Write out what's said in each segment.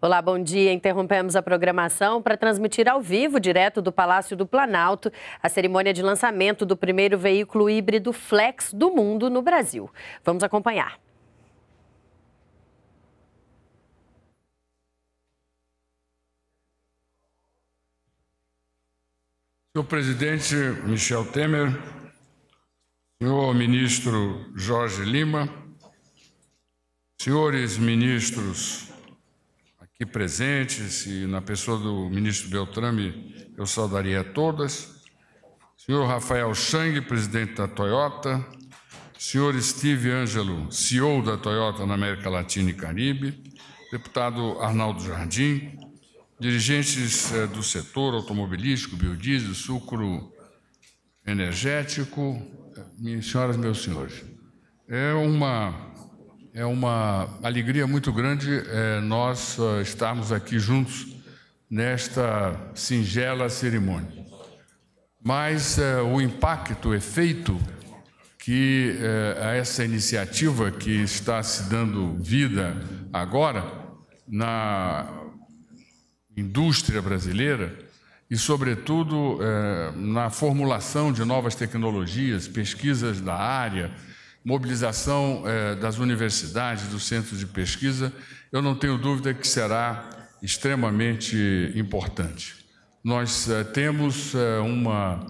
Olá, bom dia. Interrompemos a programação para transmitir ao vivo, direto do Palácio do Planalto, a cerimônia de lançamento do primeiro veículo híbrido flex do mundo no Brasil. Vamos acompanhar. Senhor presidente Michel Temer, senhor ministro Jorge Lima, senhores ministros aqui presentes e na pessoa do ministro Beltrame, eu saudaria todas. Senhor Rafael Chang, presidente da Toyota. Senhor Steve Ângelo, CEO da Toyota na América Latina e Caribe. Deputado Arnaldo Jardim. Dirigentes eh, do setor automobilístico, biodiesel, sucro energético. Eh, minhas senhoras, meus senhores. É uma é uma alegria muito grande é, nós ah, estarmos aqui juntos nesta singela cerimônia. Mas é, o impacto, o efeito que é, a essa iniciativa que está se dando vida agora na indústria brasileira e, sobretudo, é, na formulação de novas tecnologias, pesquisas da área, mobilização é, das universidades, dos centros de pesquisa, eu não tenho dúvida que será extremamente importante. Nós é, temos é, uma,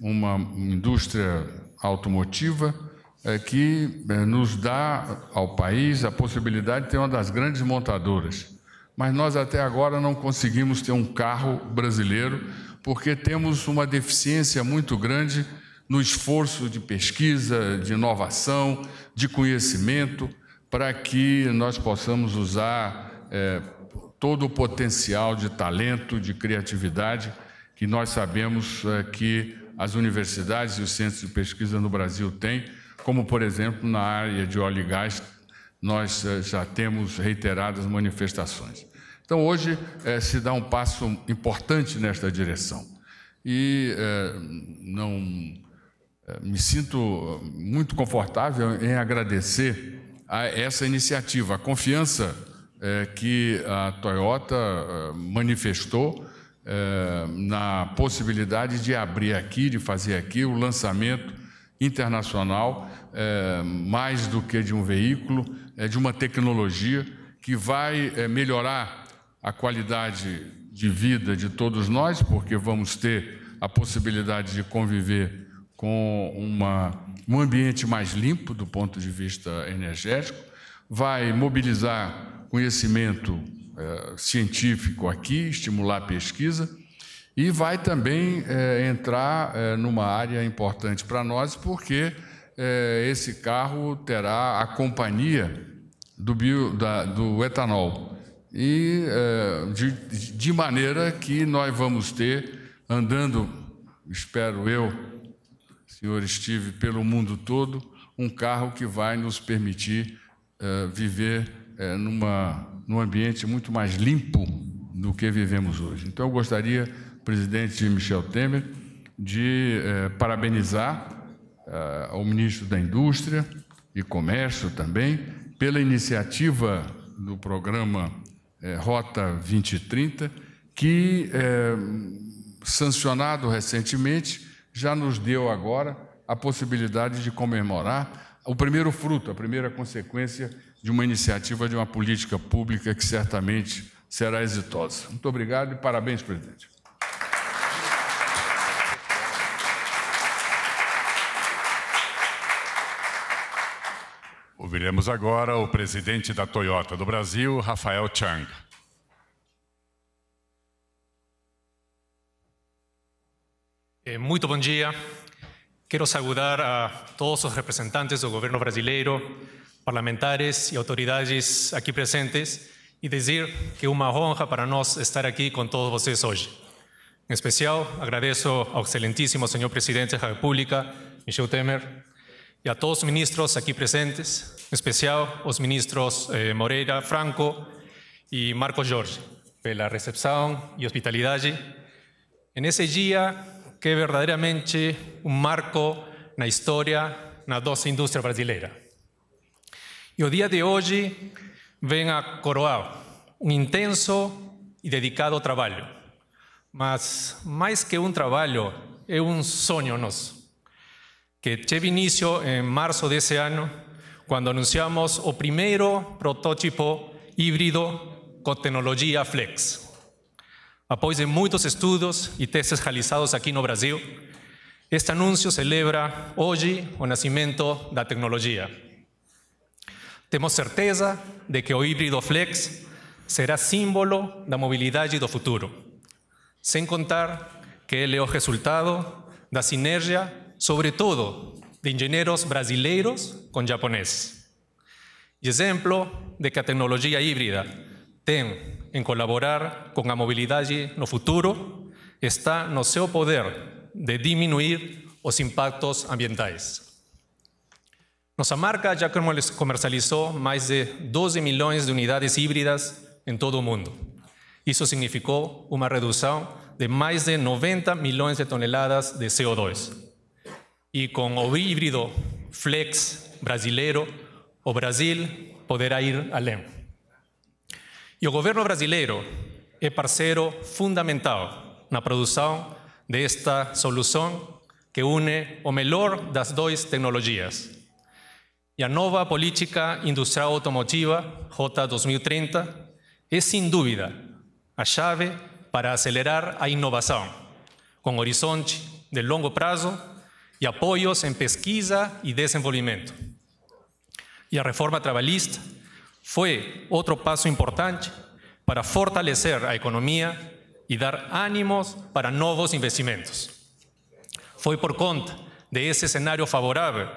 uma indústria automotiva que nos dá ao país a possibilidade de ter uma das grandes montadoras. Mas nós até agora não conseguimos ter um carro brasileiro porque temos uma deficiência muito grande no esforço de pesquisa, de inovação, de conhecimento, para que nós possamos usar é, todo o potencial de talento, de criatividade, que nós sabemos é, que as universidades e os centros de pesquisa no Brasil têm, como, por exemplo, na área de óleo e gás, nós é, já temos reiteradas manifestações. Então, hoje é, se dá um passo importante nesta direção. E é, não eh, me sinto eh, muito confortável em agradecer a essa iniciativa, a confiança é, que a Toyota manifestou é, na possibilidade de abrir aqui, de fazer aqui o lançamento internacional, é, mais do que de um veículo, é de uma tecnologia que vai melhorar a qualidade de vida de todos nós, porque vamos ter a possibilidade de conviver com uma, um ambiente mais limpo do ponto de vista energético, vai mobilizar conhecimento eh, científico aqui, estimular pesquisa e vai também eh, entrar eh, numa área importante para nós, porque esse carro terá a companhia do, bio, da, do etanol e de, de maneira que nós vamos ter andando, espero eu, Senhor, estive pelo mundo todo, um carro que vai nos permitir eh, viver eh, numa, num ambiente muito mais limpo do que vivemos hoje. Então, eu gostaria, presidente Michel Temer, de eh, parabenizar o ao ministro da Indústria e Comércio também pela iniciativa do programa Rota 2030, que, sancionado recentemente, já nos deu agora a possibilidade de comemorar o primeiro fruto, a primeira consequência de uma iniciativa, de uma política pública que certamente será exitosa. Muito obrigado e parabéns, presidente. Ouviremos agora o presidente da Toyota do Brasil, Rafael Chang. Muy bom dia. quiero saludar a todos los representantes del Gobierno brasileiro, parlamentares y autoridades aquí presentes y decir que una una honra para nosotros estar aquí con todos ustedes hoy. En especial, agradezco al excelentísimo señor presidente de la República, Michel Temer, y a todos los ministros aquí presentes, en especial los ministros eh, Moreira, Franco y Marco Jorge, la recepción y hospitalidad. En ese día que es verdaderamente un marco na historia, na doce industria brasileira. Y el día de hoy vem a coroar un intenso y dedicado trabajo. mas más que un trabajo, es un sueño nosso, que teve en marzo de ese año, cuando anunciamos o primeiro protótipo híbrido con tecnología Flex. Após de muitos estudos e testes realizados aqui no Brasil, este anúncio celebra hoje o nascimento da tecnologia. Temos certeza de que o híbrido flex será símbolo da mobilidade do futuro, sem contar que ele é o resultado da sinergia, sobretudo, de engenheiros brasileiros com japoneses. E exemplo de que a tecnologia híbrida tem En colaborar la movilidad en el futuro está no su poder de disminuir los impactos ambientales. Nossa marca ya comercializó más de 12 millones de unidades híbridas en todo el mundo. Eso significó una reducción de más de 90 millones de toneladas de CO2. y con el híbrido Flex brasileiro, o Brasil poderá ir além. E o governo brasileiro é parceiro fundamental na produção desta solução que une o melhor das duas tecnologias. E a nova política industrial automotiva, J 2030, é sem dúvida a chave para acelerar a inovação, com horizonte de longo prazo e apoios em pesquisa e desenvolvimento. E a reforma trabalhista Fue otro paso importante para fortalecer la economía y dar ánimos para nuevos investimentos. Fue por conta de ese escenario favorable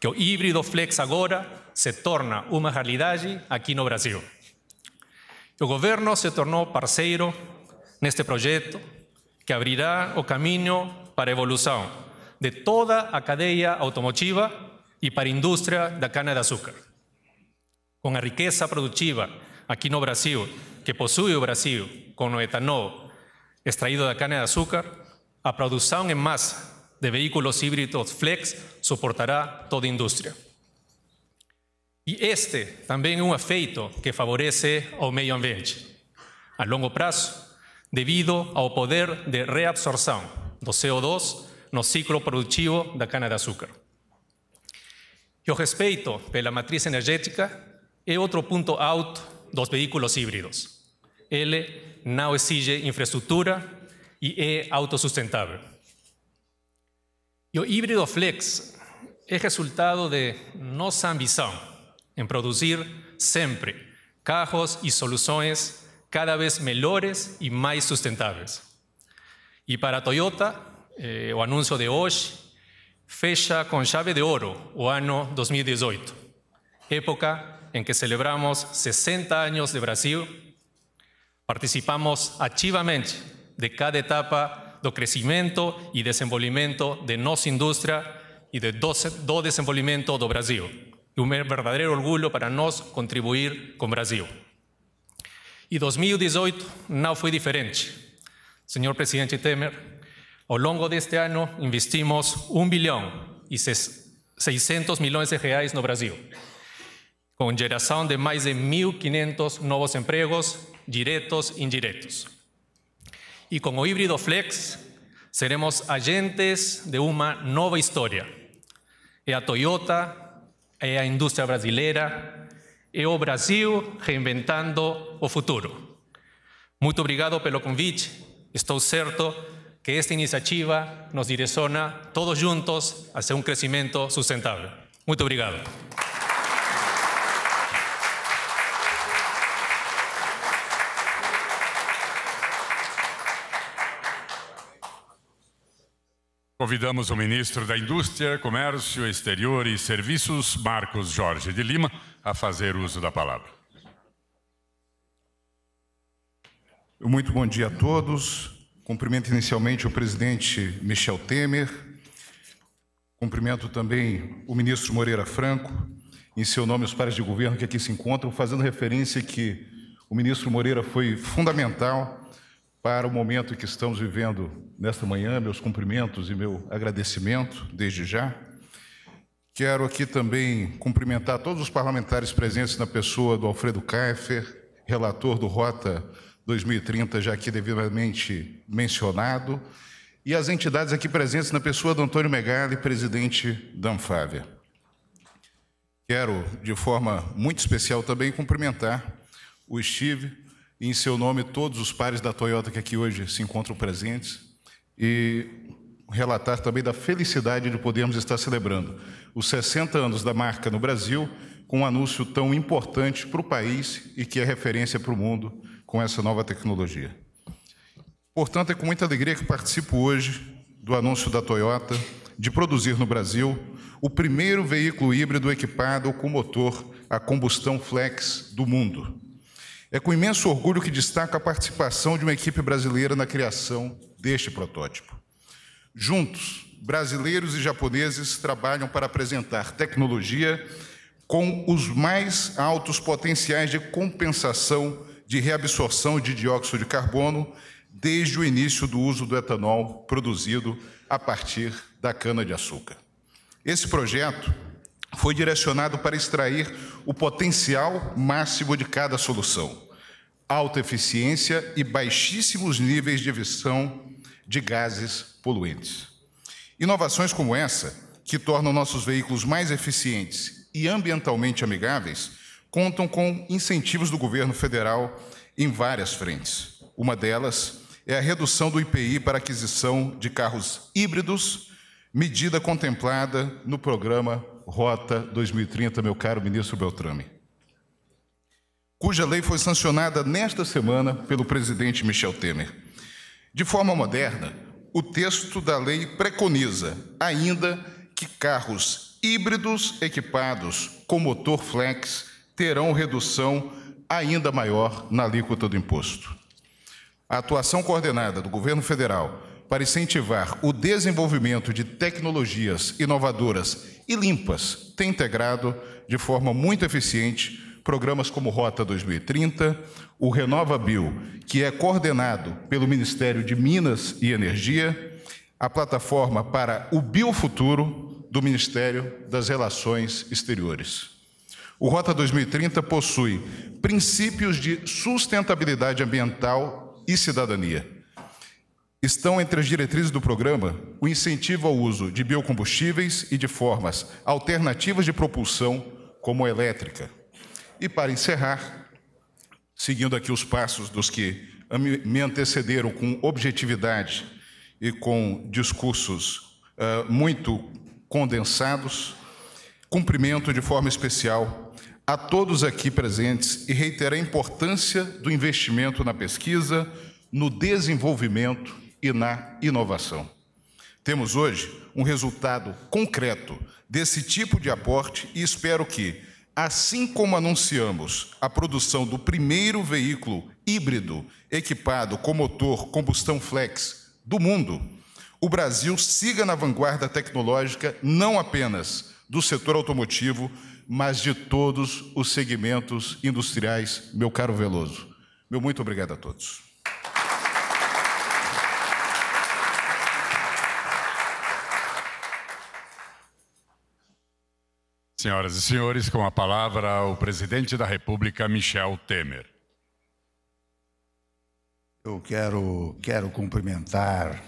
que el híbrido flex ahora se torna una realidad aquí no Brasil. El gobierno se tornó parceiro neste proyecto que abrirá o camino para a evolução de toda a cadeia automotiva e para a indústria da cana-de-açúcar com a riqueza produtiva aqui no Brasil, que possui o Brasil, com o etanol extraído da cana-de-açúcar, a produção em massa de veículos híbridos flex suportará toda a indústria. E este também é um efeito que favorece o meio ambiente, a longo prazo, devido ao poder de reabsorção do CO2 no ciclo produtivo da cana-de-açúcar. E o respeito pela matriz energética E otro punto alto dos vehículos híbridos. l now exige y e autosustentable. Y Yo híbrido flex es resultado de nuestra ambición en producir siempre carros y soluciones cada vez mejores y más sustentables. Y para Toyota, eh, o anuncio de hoy fecha con llave de oro o año 2018, época en que celebramos 60 años de Brasil, participamos activamente de cada etapa do crecimiento y desenvolvimiento de nuestra industria y de do, do desenvolvimento do Brasil. y un verdadero orgullo para nosotros contribuir con Brasil. Y 2018 no fue diferente. Señor presidente Temer, largo longo este año, investimos 1 bilhão y 600 millones de reais no Brasil con generación de más de 1.500 nuevos empleos, directos e indirectos. Y con híbrido flex, seremos agentes de una nueva historia. Es a Toyota, es a industria brasileira, es o Brasil reinventando o futuro. Muito obrigado pelo convite. Estou certo que esta iniciativa nos direciona todos juntos hacia un crecimiento sustentable. Muito obrigado. Convidamos o ministro da Indústria, Comércio Exterior e Serviços, Marcos Jorge de Lima, a fazer uso da palavra. Muito bom dia a todos. Cumprimento inicialmente o presidente Michel Temer. Cumprimento também o ministro Moreira Franco, em seu nome os pares de governo que aqui se encontram, fazendo referência que o ministro Moreira foi fundamental para o momento que estamos vivendo nesta manhã, meus cumprimentos e meu agradecimento desde já. Quero aqui também cumprimentar todos os parlamentares presentes na pessoa do Alfredo Kaifer, relator do Rota 2030, já aqui devidamente mencionado, e as entidades aqui presentes na pessoa do Antônio Megali, presidente da Anfávia. Quero, de forma muito especial, também cumprimentar o Steve, e em seu nome todos os pares da Toyota que aqui hoje se encontram presentes e relatar também da felicidade de podermos estar celebrando os 60 anos da marca no Brasil com um anúncio tão importante para o país e que é referência para o mundo com essa nova tecnologia. Portanto, é com muita alegria que participo hoje do anúncio da Toyota de produzir no Brasil o primeiro veículo híbrido equipado com motor a combustão flex do mundo. É com imenso orgulho que destaca a participação de uma equipe brasileira na criação deste protótipo. Juntos, brasileiros e japoneses trabalham para apresentar tecnologia com os mais altos potenciais de compensação de reabsorção de dióxido de carbono desde o início do uso do etanol produzido a partir da cana-de-açúcar. Esse projeto foi direcionado para extrair o potencial máximo de cada solução, alta eficiência e baixíssimos níveis de emissão de gases poluentes. Inovações como essa, que tornam nossos veículos mais eficientes e ambientalmente amigáveis, contam com incentivos do governo federal em várias frentes. Uma delas é a redução do IPI para aquisição de carros híbridos, medida contemplada no programa Rota 2030, meu caro ministro Beltrame, cuja lei foi sancionada nesta semana pelo presidente Michel Temer. De forma moderna, o texto da lei preconiza ainda que carros híbridos equipados com motor flex terão redução ainda maior na alíquota do imposto. A atuação coordenada do governo federal para incentivar o desenvolvimento de tecnologias inovadoras e limpas tem integrado de forma muito eficiente programas como Rota 2030, o Renova Bio, que é coordenado pelo Ministério de Minas e Energia, a plataforma para o Biofuturo do Ministério das Relações Exteriores. O Rota 2030 possui princípios de sustentabilidade ambiental e cidadania Estão entre as diretrizes do programa o incentivo ao uso de biocombustíveis e de formas alternativas de propulsão, como a elétrica. E para encerrar, seguindo aqui os passos dos que me antecederam com objetividade e com discursos uh, muito condensados, cumprimento de forma especial a todos aqui presentes e reitero a importância do investimento na pesquisa, no desenvolvimento e na inovação. Temos hoje um resultado concreto desse tipo de aporte e espero que, assim como anunciamos a produção do primeiro veículo híbrido equipado com motor combustão flex do mundo, o Brasil siga na vanguarda tecnológica não apenas do setor automotivo, mas de todos os segmentos industriais, meu caro Veloso. Meu muito obrigado a todos. Senhoras e senhores, com a palavra o presidente da República, Michel Temer. Eu quero, quero cumprimentar,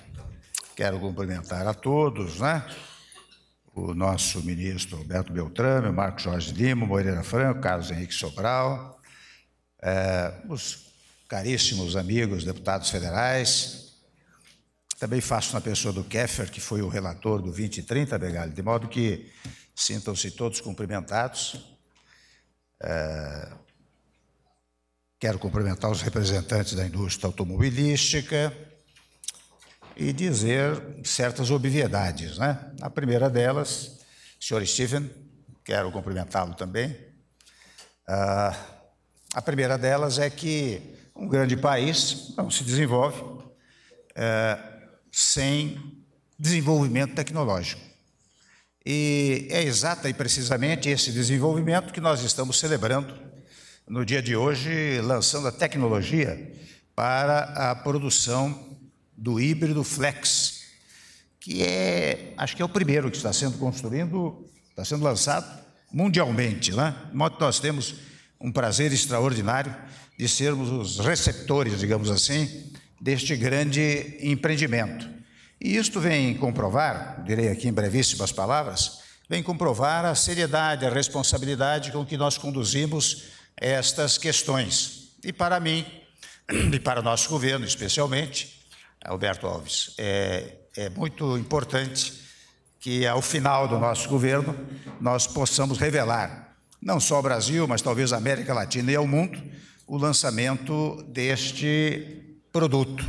quero cumprimentar a todos, né? O nosso ministro Alberto Beltrame, o Marco Jorge Lima, Moreira Franco, Carlos Henrique Sobral, é, os caríssimos amigos deputados federais. Também faço na pessoa do Keffer, que foi o relator do 2030, Begali, de modo que Sintam-se todos cumprimentados. É, quero cumprimentar os representantes da indústria automobilística e dizer certas obviedades. Né? A primeira delas, senhor Stephen, quero cumprimentá-lo também. Ah, a primeira delas é que um grande país não se desenvolve ah, sem desenvolvimento tecnológico. E é exata e precisamente esse desenvolvimento que nós estamos celebrando no dia de hoje, lançando a tecnologia para a produção do híbrido flex, que é, acho que é o primeiro que está sendo construído, está sendo lançado mundialmente, né? De modo que nós temos um prazer extraordinário de sermos os receptores, digamos assim, deste grande empreendimento. E isto vem comprovar, direi aqui em brevíssimas palavras, vem comprovar a seriedade, a responsabilidade com que nós conduzimos estas questões. E para mim, e para o nosso governo especialmente, Alberto Alves, é, é muito importante que ao final do nosso governo nós possamos revelar, não só ao Brasil, mas talvez à América Latina e ao mundo, o lançamento deste produto.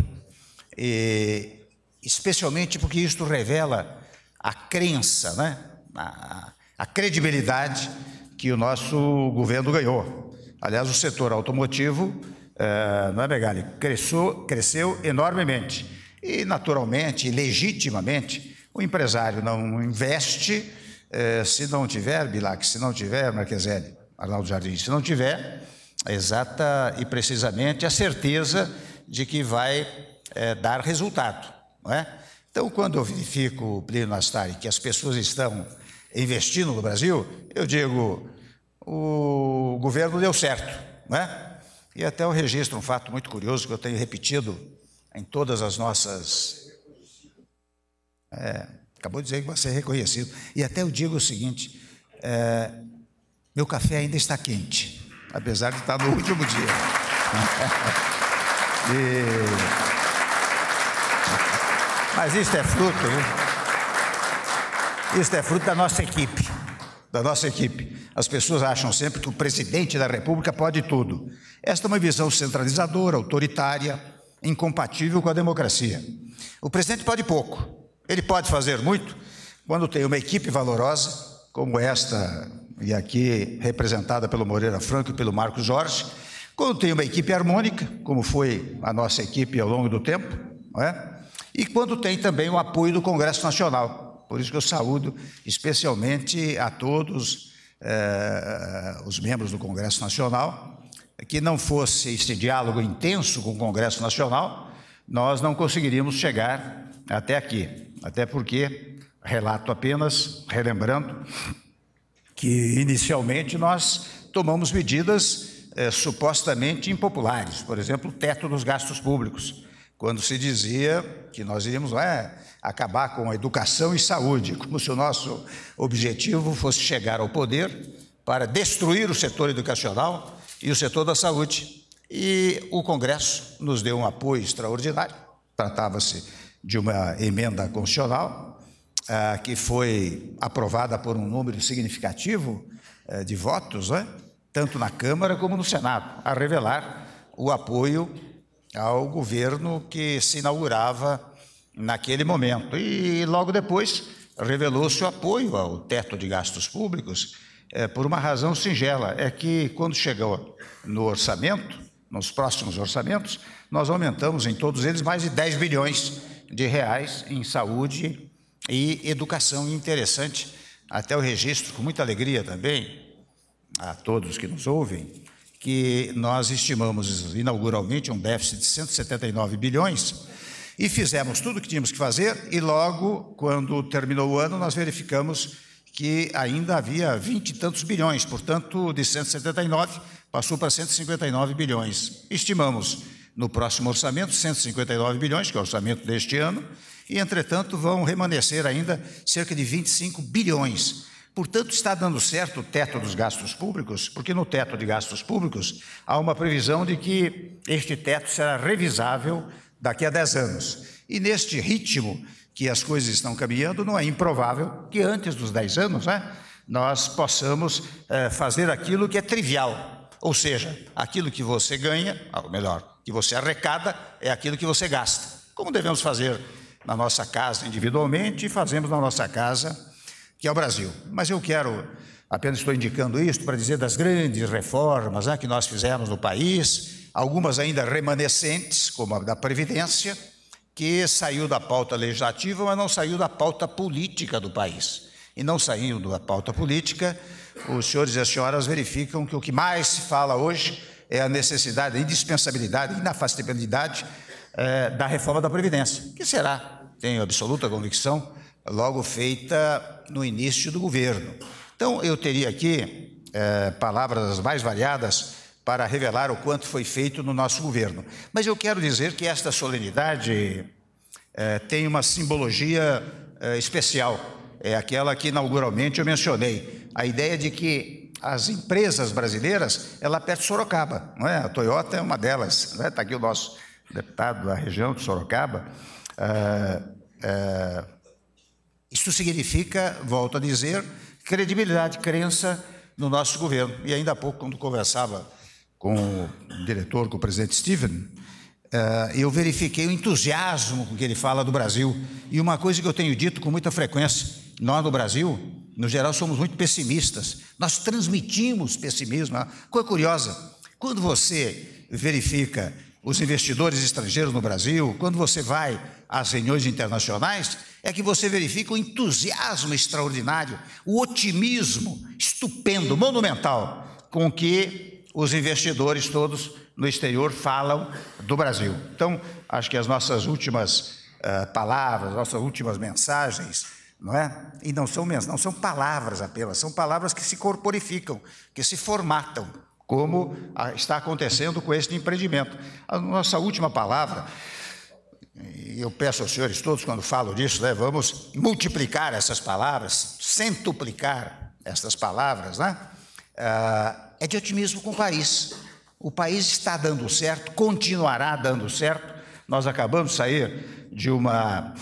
E especialmente porque isto revela a crença, né? a, a credibilidade que o nosso governo ganhou. Aliás, o setor automotivo, é, não é, Megali, cresceu, cresceu enormemente. E, naturalmente, legitimamente, o empresário não investe é, se não tiver, Bilac, se não tiver, Marqueselli, é, Arnaldo Jardim, se não tiver, exata e precisamente a certeza de que vai é, dar resultado. Não é? Então, quando eu verifico, Plínio Astari, que as pessoas estão investindo no Brasil, eu digo, o governo deu certo. Não é? E até eu registro um fato muito curioso que eu tenho repetido em todas as nossas. É, acabou de dizer que vai ser reconhecido. E até eu digo o seguinte: é, meu café ainda está quente, apesar de estar no último dia. e. Mas isto é fruto, viu? Isto é fruto da nossa equipe. Da nossa equipe. As pessoas acham sempre que o presidente da República pode tudo. Esta é uma visão centralizadora, autoritária, incompatível com a democracia. O presidente pode pouco. Ele pode fazer muito quando tem uma equipe valorosa, como esta e aqui representada pelo Moreira Franco e pelo Marcos Jorge, quando tem uma equipe harmônica, como foi a nossa equipe ao longo do tempo, não é? e quando tem também o apoio do Congresso Nacional. Por isso que eu saúdo especialmente a todos eh, os membros do Congresso Nacional, que não fosse esse diálogo intenso com o Congresso Nacional, nós não conseguiríamos chegar até aqui. Até porque, relato apenas, relembrando, que inicialmente nós tomamos medidas eh, supostamente impopulares, por exemplo, o teto dos gastos públicos quando se dizia que nós iríamos é, acabar com a educação e saúde, como se o nosso objetivo fosse chegar ao poder para destruir o setor educacional e o setor da saúde. E o Congresso nos deu um apoio extraordinário. Tratava-se de uma emenda constitucional ah, que foi aprovada por um número significativo eh, de votos, né? tanto na Câmara como no Senado, a revelar o apoio ao governo que se inaugurava naquele momento. E logo depois revelou-se o apoio ao teto de gastos públicos é, por uma razão singela: é que quando chegou no orçamento, nos próximos orçamentos, nós aumentamos em todos eles mais de 10 bilhões de reais em saúde e educação. Interessante, até o registro, com muita alegria também, a todos que nos ouvem, que nós estimamos inauguralmente um déficit de 179 bilhões e fizemos tudo o que tínhamos que fazer e logo, quando terminou o ano, nós verificamos que ainda havia vinte e tantos bilhões, portanto, de 179 passou para 159 bilhões. Estimamos no próximo orçamento 159 bilhões, que é o orçamento deste ano, e, entretanto, vão remanescer ainda cerca de 25 bilhões Portanto, está dando certo o teto dos gastos públicos, porque no teto de gastos públicos há uma previsão de que este teto será revisável daqui a 10 anos. E neste ritmo que as coisas estão caminhando, não é improvável que antes dos 10 anos né, nós possamos é, fazer aquilo que é trivial. Ou seja, aquilo que você ganha, ou melhor, que você arrecada, é aquilo que você gasta. Como devemos fazer na nossa casa individualmente e fazemos na nossa casa que é o Brasil. Mas eu quero, apenas estou indicando isto para dizer das grandes reformas né, que nós fizemos no país, algumas ainda remanescentes, como a da Previdência, que saiu da pauta legislativa, mas não saiu da pauta política do país. E não saindo da pauta política, os senhores e as senhoras verificam que o que mais se fala hoje é a necessidade, a indispensabilidade, a inafastabilidade é, da reforma da Previdência, que será, tenho absoluta convicção, logo feita no início do governo. Então, eu teria aqui é, palavras mais variadas para revelar o quanto foi feito no nosso governo. Mas eu quero dizer que esta solenidade é, tem uma simbologia é, especial, é aquela que inauguralmente eu mencionei, a ideia de que as empresas brasileiras, ela perto de Sorocaba, não é? A Toyota é uma delas, está né? é? aqui o nosso deputado da região de Sorocaba. É, isso significa, volto a dizer, credibilidade, crença no nosso governo. E ainda há pouco, quando conversava com o diretor, com o presidente Steven, eh, eu verifiquei o entusiasmo com que ele fala do Brasil. E uma coisa que eu tenho dito com muita frequência: nós no Brasil, no geral, somos muito pessimistas. Nós transmitimos pessimismo. Coisa curiosa: quando você verifica os investidores estrangeiros no Brasil, quando você vai às reuniões internacionais, é que você verifica o entusiasmo extraordinário, o otimismo estupendo, monumental, com que os investidores todos no exterior falam do Brasil. Então, acho que as nossas últimas uh, palavras, nossas últimas mensagens, não é? E não são, não são palavras apenas, são palavras que se corporificam, que se formatam como ah, está acontecendo com este empreendimento. A nossa última palavra, e eu peço aos senhores todos, quando falo disso, né, vamos multiplicar essas palavras, centuplicar essas palavras, né? Ah, é de otimismo com o país. O país está dando certo, continuará dando certo. Nós acabamos de sair de uma,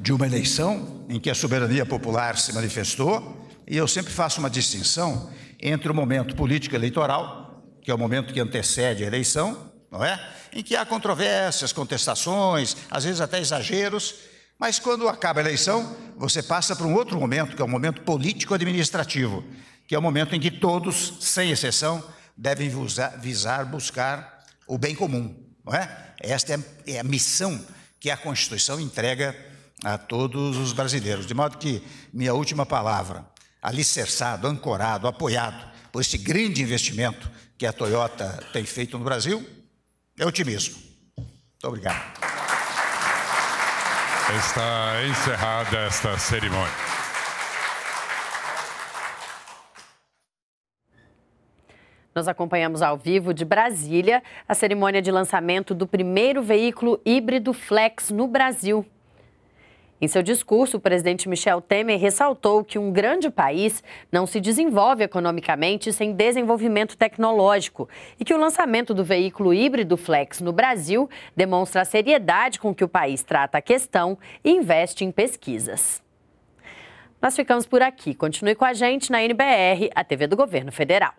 de uma eleição em que a soberania popular se manifestou, e eu sempre faço uma distinção entre o momento político-eleitoral, que é o momento que antecede a eleição, não é? Em que há controvérsias, contestações, às vezes até exageros, mas quando acaba a eleição, você passa para um outro momento, que é o momento político-administrativo, que é o momento em que todos, sem exceção, devem visar buscar o bem comum, não é? Esta é, é a missão que a Constituição entrega a todos os brasileiros. De modo que minha última palavra alicerçado, ancorado, apoiado por esse grande investimento que a Toyota tem feito no Brasil, é otimismo. Muito obrigado. Está encerrada esta cerimônia. Nós acompanhamos ao vivo de Brasília a cerimônia de lançamento do primeiro veículo híbrido flex no Brasil. Em seu discurso, o presidente Michel Temer ressaltou que um grande país não se desenvolve economicamente sem desenvolvimento tecnológico e que o lançamento do veículo híbrido Flex no Brasil demonstra a seriedade com que o país trata a questão e investe em pesquisas. Nós ficamos por aqui. Continue com a gente na NBR, a TV do Governo Federal.